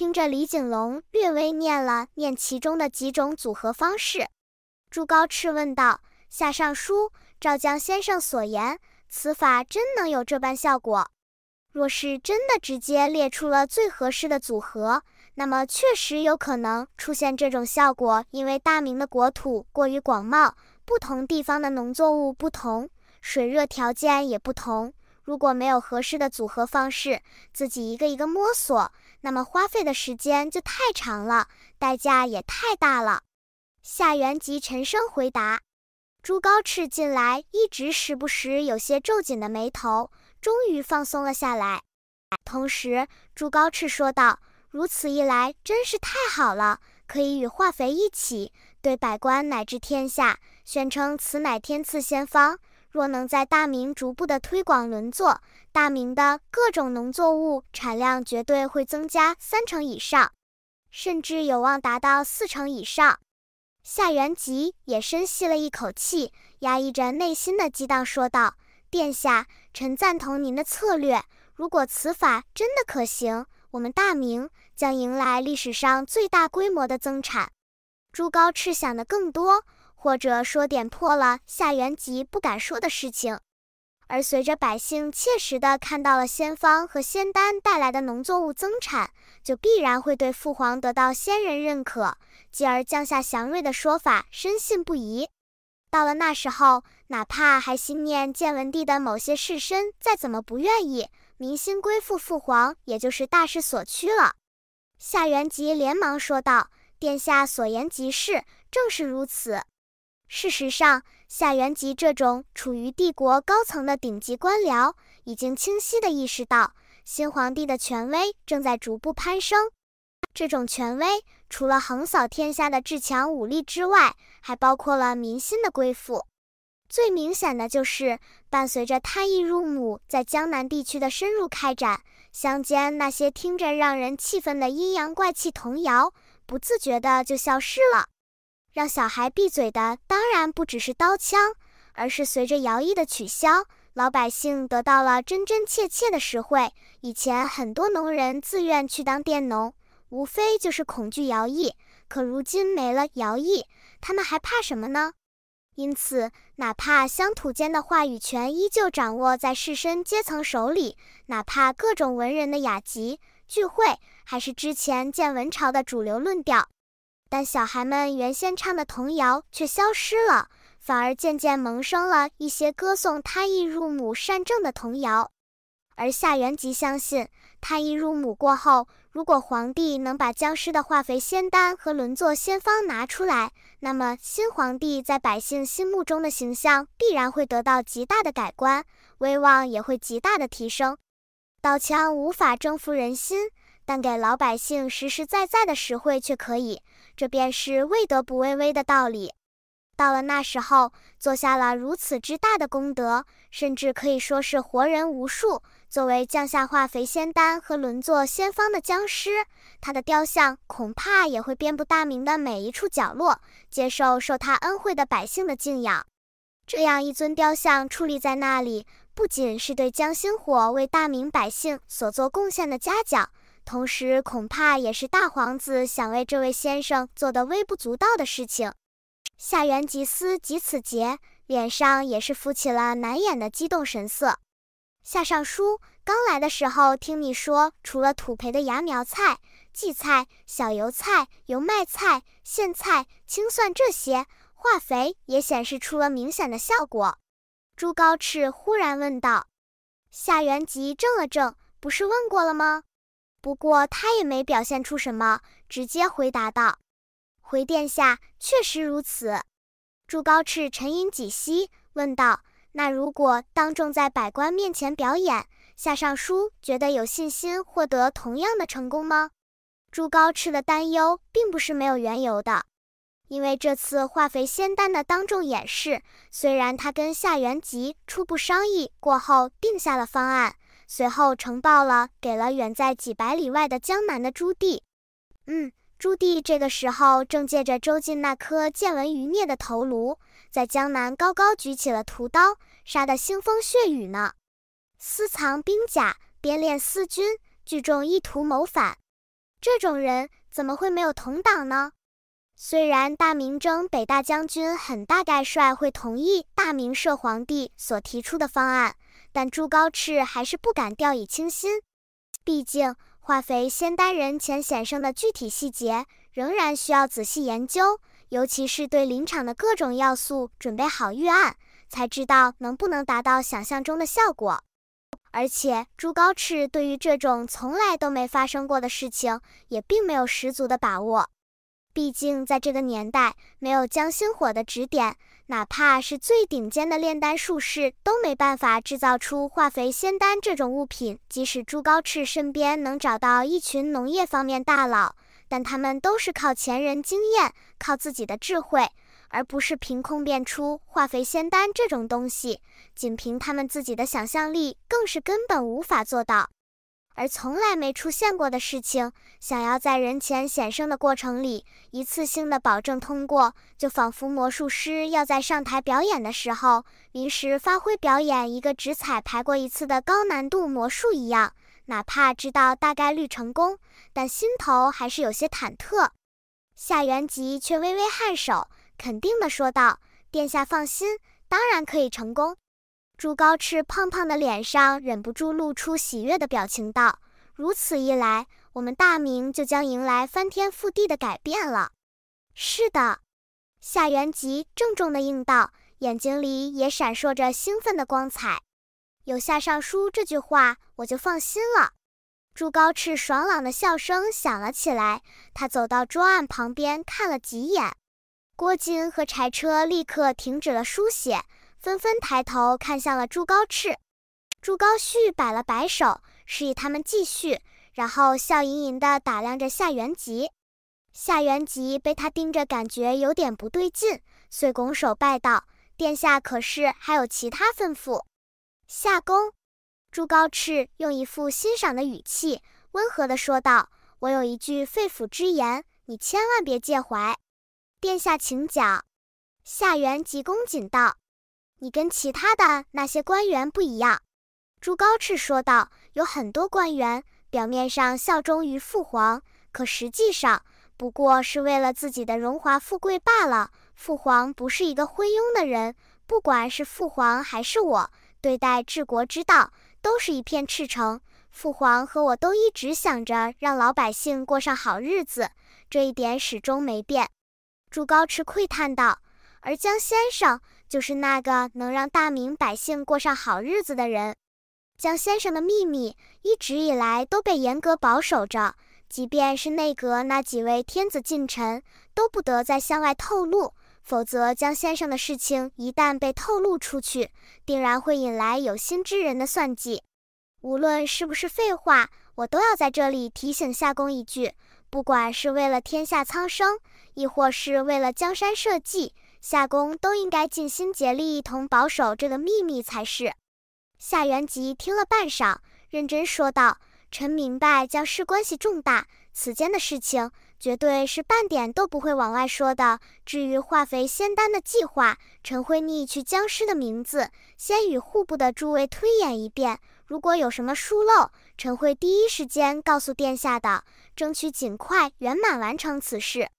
听着李景龙略微念了念其中的几种组合方式，朱高炽问道：“夏尚书，赵江先生所言，此法真能有这般效果？若是真的直接列出了最合适的组合，那么确实有可能出现这种效果。因为大明的国土过于广袤，不同地方的农作物不同，水热条件也不同。如果没有合适的组合方式，自己一个一个摸索。”那么花费的时间就太长了，代价也太大了。夏元吉沉声回答。朱高炽近来，一直时不时有些皱紧的眉头，终于放松了下来。同时，朱高炽说道：“如此一来，真是太好了，可以与化肥一起对百官乃至天下宣称此乃天赐仙方。”若能在大明逐步的推广轮作，大明的各种农作物产量绝对会增加三成以上，甚至有望达到四成以上。夏元吉也深吸了一口气，压抑着内心的激荡说道：“殿下，臣赞同您的策略。如果此法真的可行，我们大明将迎来历史上最大规模的增产。”朱高炽想的更多。或者说点破了夏元吉不敢说的事情，而随着百姓切实的看到了仙方和仙丹带来的农作物增产，就必然会对父皇得到仙人认可，继而降下祥瑞的说法深信不疑。到了那时候，哪怕还心念建文帝的某些士绅再怎么不愿意，民心归附父皇也就是大势所趋了。夏元吉连忙说道：“殿下所言极是，正是如此。”事实上，夏原吉这种处于帝国高层的顶级官僚，已经清晰的意识到新皇帝的权威正在逐步攀升。这种权威除了横扫天下的至强武力之外，还包括了民心的归附。最明显的就是，伴随着太医入母在江南地区的深入开展，乡间那些听着让人气愤的阴阳怪气童谣，不自觉的就消失了。让小孩闭嘴的当然不只是刀枪，而是随着徭役的取消，老百姓得到了真真切切的实惠。以前很多农人自愿去当佃农，无非就是恐惧徭役，可如今没了徭役，他们还怕什么呢？因此，哪怕乡土间的话语权依旧掌握在士绅阶层手里，哪怕各种文人的雅集聚会，还是之前建文朝的主流论调。但小孩们原先唱的童谣却消失了，反而渐渐萌生了一些歌颂他意入母善政的童谣。而夏元吉相信，他意入母过后，如果皇帝能把僵尸的化肥仙丹和轮作仙方拿出来，那么新皇帝在百姓心目中的形象必然会得到极大的改观，威望也会极大的提升。刀枪无法征服人心。但给老百姓实实在在的实惠却可以，这便是为德不为威的道理。到了那时候，做下了如此之大的功德，甚至可以说是活人无数。作为降下化肥仙丹和轮作仙方的僵尸，他的雕像恐怕也会遍布大明的每一处角落，接受受他恩惠的百姓的敬仰。这样一尊雕像矗立在那里，不仅是对江心火为大明百姓所做贡献的嘉奖。同时，恐怕也是大皇子想为这位先生做的微不足道的事情。夏元吉思及此节，脸上也是浮起了难掩的激动神色。夏尚书刚来的时候，听你说，除了土培的芽苗菜、荠菜、小油菜、油麦菜、苋菜、青蒜这些，化肥也显示出了明显的效果。朱高炽忽然问道：“夏元吉，怔了怔，不是问过了吗？”不过他也没表现出什么，直接回答道：“回殿下，确实如此。”朱高炽沉吟几息，问道：“那如果当众在百官面前表演，夏尚书觉得有信心获得同样的成功吗？”朱高炽的担忧并不是没有缘由的，因为这次化肥仙丹的当众演示，虽然他跟夏元吉初步商议过后定下了方案。随后呈报了，给了远在几百里外的江南的朱棣。嗯，朱棣这个时候正借着周进那颗见闻余孽的头颅，在江南高高举起了屠刀，杀得腥风血雨呢。私藏兵甲，编练四军，聚众意图谋反，这种人怎么会没有同党呢？虽然大明征北大将军很大概率会同意大明摄皇帝所提出的方案。但朱高炽还是不敢掉以轻心，毕竟化肥仙丹人前显圣的具体细节仍然需要仔细研究，尤其是对林场的各种要素准备好预案，才知道能不能达到想象中的效果。而且朱高炽对于这种从来都没发生过的事情，也并没有十足的把握。毕竟在这个年代，没有江心火的指点。哪怕是最顶尖的炼丹术士，都没办法制造出化肥仙丹这种物品。即使朱高炽身边能找到一群农业方面大佬，但他们都是靠前人经验，靠自己的智慧，而不是凭空变出化肥仙丹这种东西。仅凭他们自己的想象力，更是根本无法做到。而从来没出现过的事情，想要在人前显胜的过程里一次性的保证通过，就仿佛魔术师要在上台表演的时候临时发挥表演一个只彩排过一次的高难度魔术一样，哪怕知道大概率成功，但心头还是有些忐忑。夏元吉却微微颔首，肯定地说道：“殿下放心，当然可以成功。”朱高炽胖胖的脸上忍不住露出喜悦的表情，道：“如此一来，我们大明就将迎来翻天覆地的改变了。”“是的。”夏元吉郑重的应道，眼睛里也闪烁着兴奋的光彩。“有夏尚书这句话，我就放心了。”朱高炽爽朗的笑声响了起来。他走到桌案旁边看了几眼，郭金和柴车立刻停止了书写。纷纷抬头看向了朱高炽，朱高煦摆了摆手，示意他们继续，然后笑盈盈地打量着夏元吉。夏元吉被他盯着，感觉有点不对劲，遂拱手拜道：“殿下，可是还有其他吩咐？”夏公，朱高炽用一副欣赏的语气，温和地说道：“我有一句肺腑之言，你千万别介怀。”殿下，请讲。夏元吉恭谨道。你跟其他的那些官员不一样，朱高炽说道。有很多官员表面上效忠于父皇，可实际上不过是为了自己的荣华富贵罢了。父皇不是一个昏庸的人，不管是父皇还是我，对待治国之道都是一片赤诚。父皇和我都一直想着让老百姓过上好日子，这一点始终没变。朱高炽喟叹道。而江先生。就是那个能让大明百姓过上好日子的人，江先生的秘密一直以来都被严格保守着，即便是内阁那几位天子近臣都不得再向外透露，否则江先生的事情一旦被透露出去，定然会引来有心之人的算计。无论是不是废话，我都要在这里提醒夏公一句：不管是为了天下苍生，亦或是为了江山社稷。夏宫都应该尽心竭力，一同保守这个秘密才是。夏元吉听了半晌，认真说道：“臣明白，将事关系重大，此间的事情绝对是半点都不会往外说的。至于化肥仙丹的计划，臣会拟去僵尸的名字，先与户部的诸位推演一遍。如果有什么疏漏，臣会第一时间告诉殿下的，争取尽快圆满完成此事。”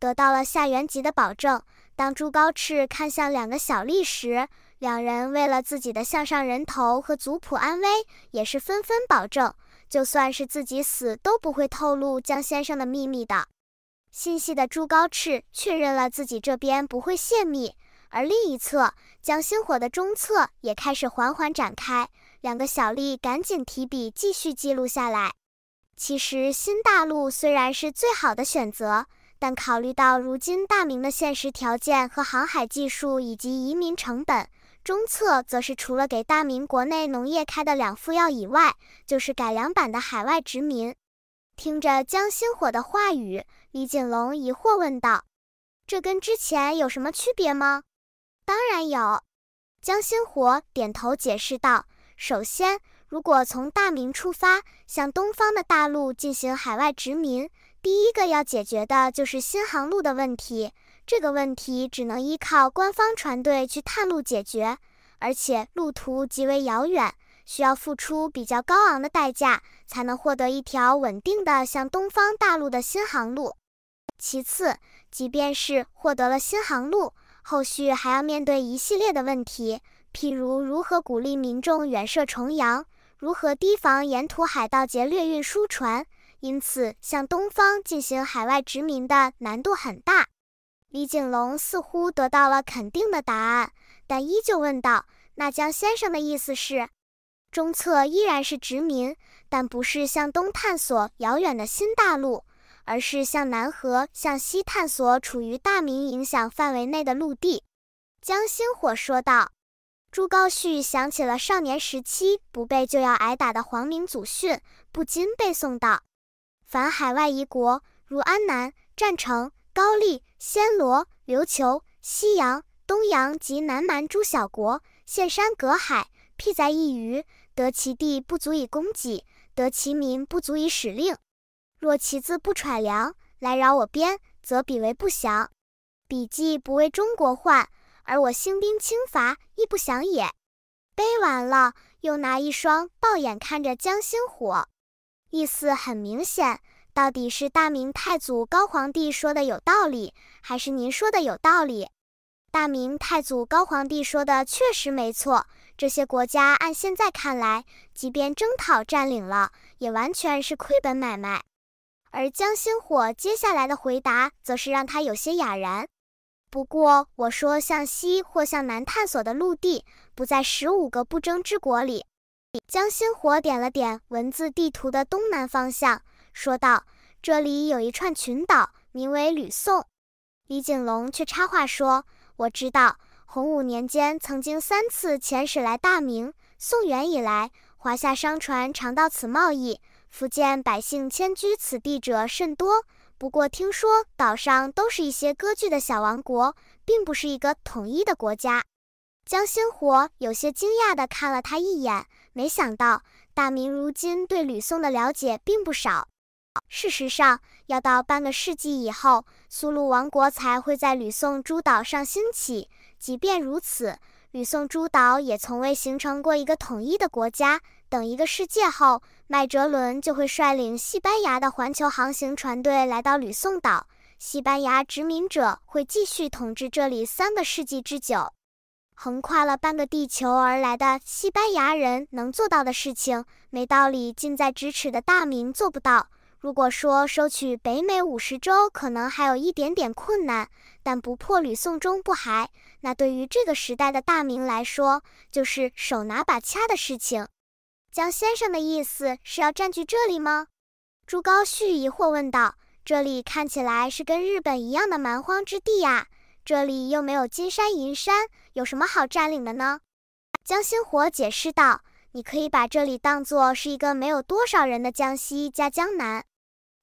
得到了夏元吉的保证。当朱高炽看向两个小吏时，两人为了自己的项上人头和族谱安危，也是纷纷保证，就算是自己死都不会透露江先生的秘密的。心细的朱高炽确认了自己这边不会泄密，而另一侧江星火的中侧也开始缓缓展开。两个小吏赶紧提笔继续记录下来。其实新大陆虽然是最好的选择。但考虑到如今大明的现实条件和航海技术以及移民成本，中策则是除了给大明国内农业开的两副药以外，就是改良版的海外殖民。听着江心火的话语，李锦龙疑惑问道：“这跟之前有什么区别吗？”“当然有。”江心火点头解释道：“首先，如果从大明出发，向东方的大陆进行海外殖民。”第一个要解决的就是新航路的问题，这个问题只能依靠官方船队去探路解决，而且路途极为遥远，需要付出比较高昂的代价才能获得一条稳定的向东方大陆的新航路。其次，即便是获得了新航路，后续还要面对一系列的问题，譬如如何鼓励民众远涉重洋，如何提防沿途海盗劫掠运输船。因此，向东方进行海外殖民的难度很大。李景龙似乎得到了肯定的答案，但依旧问道：“那江先生的意思是，中策依然是殖民，但不是向东探索遥远的新大陆，而是向南和向西探索处于大明影响范围内的陆地？”江星火说道。朱高煦想起了少年时期不背就要挨打的皇明祖训，不禁背诵道。凡海外夷国，如安南、占城、高丽、暹罗、琉球、西洋、东洋及南蛮诸小国，现山隔海，辟在异隅，得其地不足以供给，得其民不足以使令。若其自不揣粮来扰我边，则彼为不祥；彼既不为中国患，而我兴兵轻伐，亦不祥也。背完了，又拿一双豹眼看着江心火。意思很明显，到底是大明太祖高皇帝说的有道理，还是您说的有道理？大明太祖高皇帝说的确实没错，这些国家按现在看来，即便征讨占领了，也完全是亏本买卖。而江心火接下来的回答，则是让他有些哑然。不过我说，向西或向南探索的陆地，不在十五个不争之国里。江心火点了点文字地图的东南方向，说道：“这里有一串群岛，名为吕宋。”李景龙却插话说：“我知道，洪武年间曾经三次遣使来大明。宋元以来，华夏商船常到此贸易，福建百姓迁居此地者甚多。不过听说岛上都是一些割据的小王国，并不是一个统一的国家。”江心火有些惊讶地看了他一眼。没想到，大明如今对吕宋的了解并不少。事实上，要到半个世纪以后，苏鲁王国才会在吕宋诸岛上兴起。即便如此，吕宋诸岛也从未形成过一个统一的国家。等一个世纪后，麦哲伦就会率领西班牙的环球航行船队来到吕宋岛，西班牙殖民者会继续统治这里三个世纪之久。横跨了半个地球而来的西班牙人能做到的事情，没道理近在咫尺的大明做不到。如果说收取北美五十州可能还有一点点困难，但不破吕宋终不还，那对于这个时代的大明来说，就是手拿把掐的事情。江先生的意思是要占据这里吗？朱高煦疑惑问道：“这里看起来是跟日本一样的蛮荒之地呀。”这里又没有金山银山，有什么好占领的呢？江心火解释道：“你可以把这里当做是一个没有多少人的江西加江南。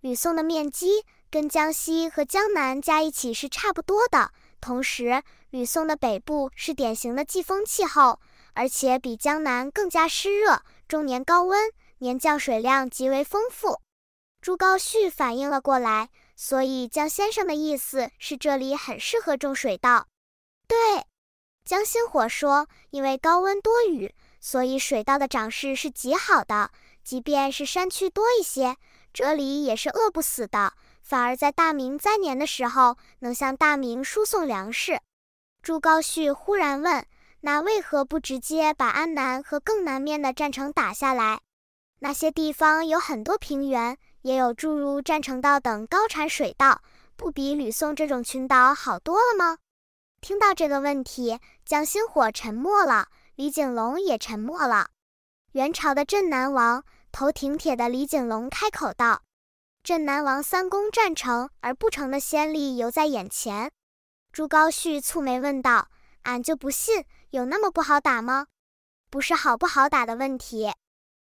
吕宋的面积跟江西和江南加一起是差不多的，同时吕宋的北部是典型的季风气候，而且比江南更加湿热，终年高温，年降水量极为丰富。”朱高煦反应了过来。所以江先生的意思是，这里很适合种水稻。对，江心火说，因为高温多雨，所以水稻的长势是极好的。即便是山区多一些，这里也是饿不死的，反而在大明灾年的时候，能向大明输送粮食。朱高煦忽然问：“那为何不直接把安南和更南面的战城打下来？那些地方有很多平原。”也有诸如占城道等高产水稻，不比吕宋这种群岛好多了吗？听到这个问题，江心火沉默了，李景龙也沉默了。元朝的镇南王头挺铁的李景龙开口道：“镇南王三攻占城而不成的先例犹在眼前。”朱高煦蹙眉问道：“俺就不信有那么不好打吗？不是好不好打的问题。”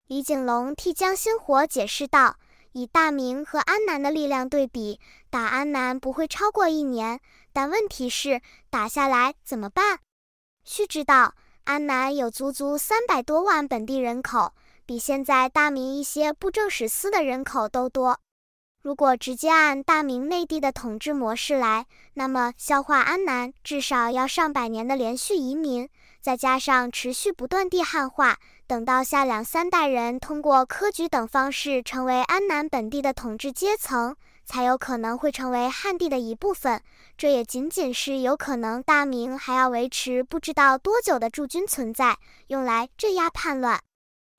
李景龙替江心火解释道。以大明和安南的力量对比，打安南不会超过一年。但问题是，打下来怎么办？需知道，安南有足足三百多万本地人口，比现在大明一些布政使司的人口都多。如果直接按大明内地的统治模式来，那么消化安南至少要上百年的连续移民。再加上持续不断地汉化，等到下两三代人通过科举等方式成为安南本地的统治阶层，才有可能会成为汉地的一部分。这也仅仅是有可能，大明还要维持不知道多久的驻军存在，用来镇压叛乱。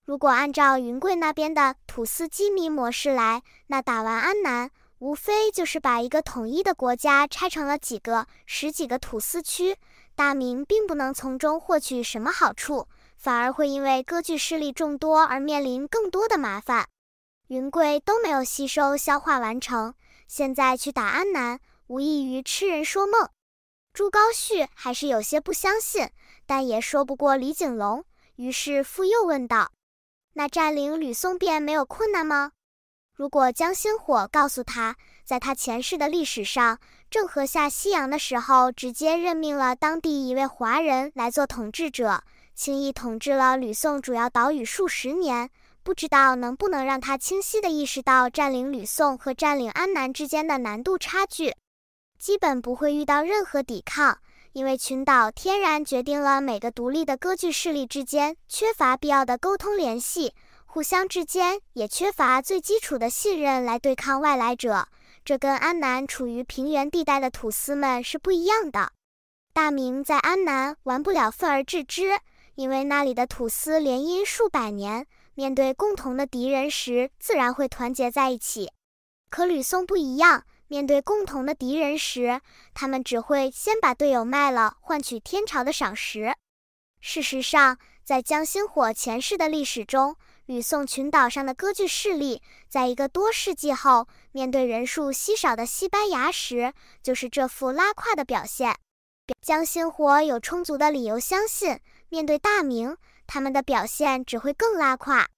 如果按照云贵那边的土司羁縻模式来，那打完安南，无非就是把一个统一的国家拆成了几个、十几个土司区。大明并不能从中获取什么好处，反而会因为割据势力众多而面临更多的麻烦。云贵都没有吸收消化完成，现在去打安南，无异于痴人说梦。朱高煦还是有些不相信，但也说不过李景隆，于是复又问道：“那占领吕宋便没有困难吗？”如果江心火告诉他，在他前世的历史上。郑和下西洋的时候，直接任命了当地一位华人来做统治者，轻易统治了吕宋主要岛屿数十年。不知道能不能让他清晰的意识到占领吕宋和占领安南之间的难度差距。基本不会遇到任何抵抗，因为群岛天然决定了每个独立的割据势力之间缺乏必要的沟通联系，互相之间也缺乏最基础的信任来对抗外来者。这跟安南处于平原地带的土司们是不一样的。大明在安南玩不了愤而治之，因为那里的土司联姻数百年，面对共同的敌人时，自然会团结在一起。可吕宋不一样，面对共同的敌人时，他们只会先把队友卖了，换取天朝的赏识。事实上，在江心火前世的历史中。吕宋群岛上的割据势力，在一个多世纪后面对人数稀少的西班牙时，就是这副拉胯的表现。江心火有充足的理由相信，面对大明，他们的表现只会更拉胯。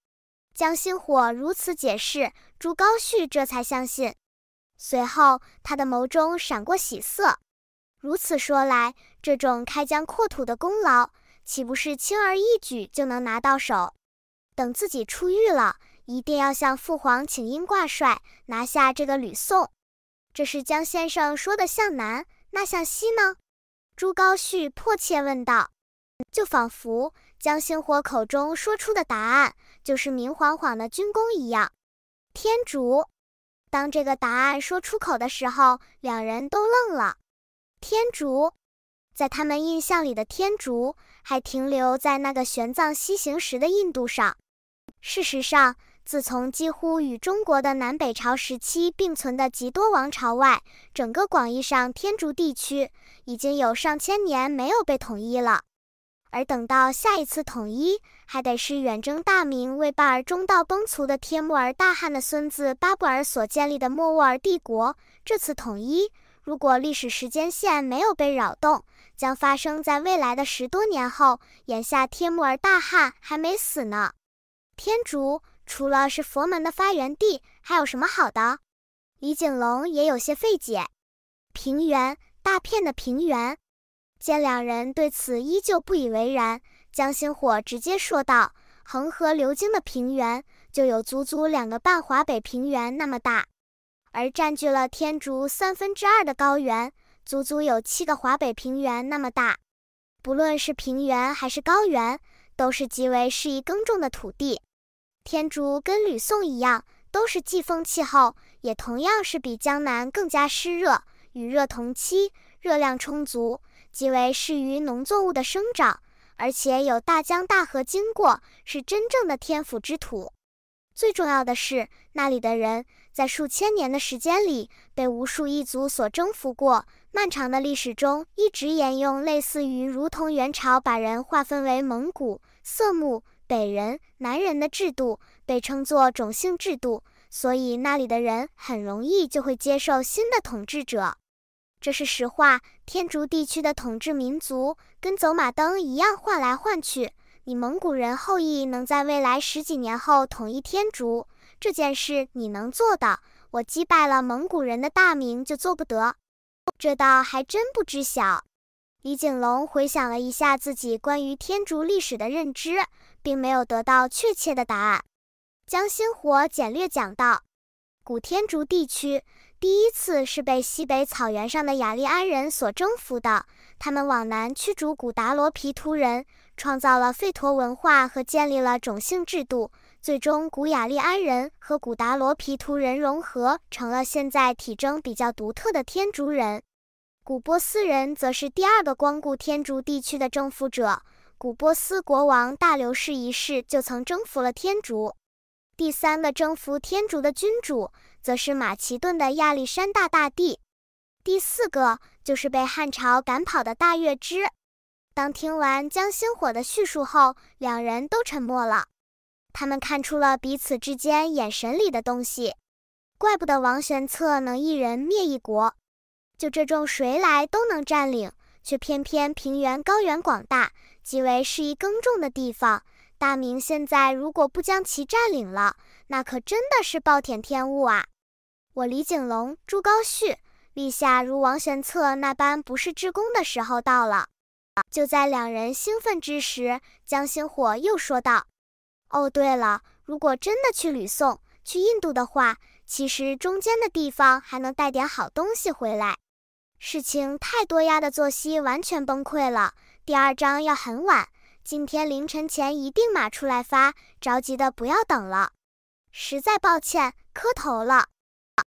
江心火如此解释，朱高煦这才相信。随后，他的眸中闪过喜色。如此说来，这种开疆扩土的功劳，岂不是轻而易举就能拿到手？等自己出狱了，一定要向父皇请缨挂帅，拿下这个吕宋。这是江先生说的向南，那向西呢？朱高煦迫切问道。就仿佛江星火口中说出的答案，就是明晃晃的军功一样。天竺，当这个答案说出口的时候，两人都愣了。天竺，在他们印象里的天竺，还停留在那个玄奘西行时的印度上。事实上，自从几乎与中国的南北朝时期并存的极多王朝外，整个广义上天竺地区已经有上千年没有被统一了。而等到下一次统一，还得是远征大明为霸而中道崩殂的帖木儿大汗的孙子巴布尔所建立的莫卧儿帝国。这次统一，如果历史时间线没有被扰动，将发生在未来的十多年后。眼下，帖木儿大汗还没死呢。天竺除了是佛门的发源地，还有什么好的？李景龙也有些费解。平原，大片的平原。见两人对此依旧不以为然，江心火直接说道：“恒河流经的平原就有足足两个半华北平原那么大，而占据了天竺三分之二的高原，足足有七个华北平原那么大。不论是平原还是高原。”都是极为适宜耕种的土地。天竺跟吕宋一样，都是季风气候，也同样是比江南更加湿热，雨热同期，热量充足，极为适于农作物的生长。而且有大江大河经过，是真正的天府之土。最重要的是，那里的人在数千年的时间里被无数异族所征服过。漫长的历史中，一直沿用类似于如同元朝把人划分为蒙古、色目、北人、南人的制度，被称作种姓制度。所以那里的人很容易就会接受新的统治者。这是实话。天竺地区的统治民族跟走马灯一样换来换去。你蒙古人后裔能在未来十几年后统一天竺这件事你能做到，我击败了蒙古人的大名就做不得。这倒还真不知晓。李景龙回想了一下自己关于天竺历史的认知，并没有得到确切的答案。江心火简略讲到，古天竺地区第一次是被西北草原上的雅利安人所征服的，他们往南驱逐古达罗毗荼人，创造了吠陀文化和建立了种姓制度，最终古雅利安人和古达罗毗荼人融合，成了现在体征比较独特的天竺人。古波斯人则是第二个光顾天竺地区的征服者，古波斯国王大流士一世就曾征服了天竺。第三个征服天竺的君主，则是马其顿的亚历山大大帝。第四个就是被汉朝赶跑的大月支。当听完江心火的叙述后，两人都沉默了。他们看出了彼此之间眼神里的东西，怪不得王玄策能一人灭一国。就这种谁来都能占领，却偏偏平原高原广大，极为适宜耕种的地方。大明现在如果不将其占领了，那可真的是暴殄天物啊！我李景龙、朱高煦，立下如王玄策那般不是之功的时候到了。就在两人兴奋之时，江星火又说道：“哦，对了，如果真的去吕宋、去印度的话，其实中间的地方还能带点好东西回来。”事情太多，丫的作息完全崩溃了。第二章要很晚，今天凌晨前一定码出来发，着急的不要等了。实在抱歉，磕头了。